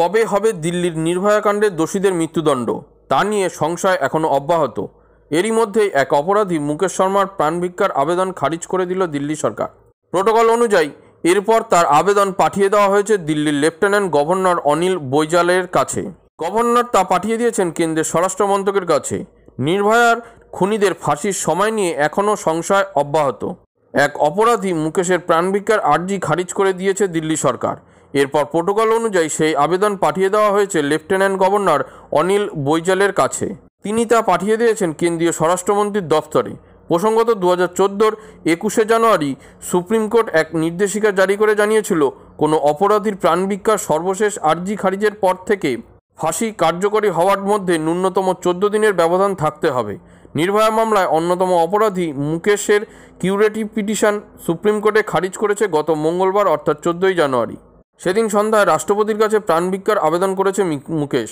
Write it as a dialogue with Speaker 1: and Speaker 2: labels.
Speaker 1: কবে হবে দিল্লির নির্ভয়াকাণ্ডে দোষীদের মৃত্যুদণ্ড তা নিয়ে সংশয় এখনও অব্যাহত এরই মধ্যেই এক অপরাধী মুকেশ শর্মার প্রাণভিক্ষার আবেদন খারিজ করে দিল দিল্লি সরকার প্রোটোকল অনুযায়ী এরপর তার আবেদন পাঠিয়ে দেওয়া হয়েছে দিল্লির লেফটেন্যান্ট গভর্নর অনিল বৈজালের কাছে গভর্নর তা পাঠিয়ে দিয়েছেন কেন্দ্রের স্বরাষ্ট্র মন্ত্রকের কাছে নির্ভয়ার খুনিদের ফাঁসির সময় নিয়ে এখনও সংশয় অব্যাহত এক অপরাধী মুকেশের প্রাণভিক্ষার আর্জি খারিজ করে দিয়েছে দিল্লি সরকার এরপর প্রোটোকল অনুযায়ী সেই আবেদন পাঠিয়ে দেওয়া হয়েছে লেফটেন্যান্ট গভর্নর অনিল বৈজালের কাছে তিনি তা পাঠিয়ে দিয়েছেন কেন্দ্রীয় স্বরাষ্ট্রমন্ত্রীর দফতরে প্রসঙ্গত দু হাজার চোদ্দোর একুশে জানুয়ারি সুপ্রিম কোর্ট এক নির্দেশিকা জারি করে জানিয়েছিল কোনো অপরাধীর প্রাণভিক্ষার সর্বশেষ আর্জি খারিজের পর থেকে ফাঁসি কার্যকরী হওয়ার মধ্যে ন্যূনতম চোদ্দ দিনের ব্যবধান থাকতে হবে নির্ভয়া মামলায় অন্যতম অপরাধী মুকেশের কিউরেটিভ পিটিশন সুপ্রিম কোর্টে খারিজ করেছে গত মঙ্গলবার অর্থাৎ চোদ্দোই জানুয়ারি সেদিন সন্ধ্যায় রাষ্ট্রপতির কাছে প্রাণভিক্ষার আবেদন করেছে মুকেশ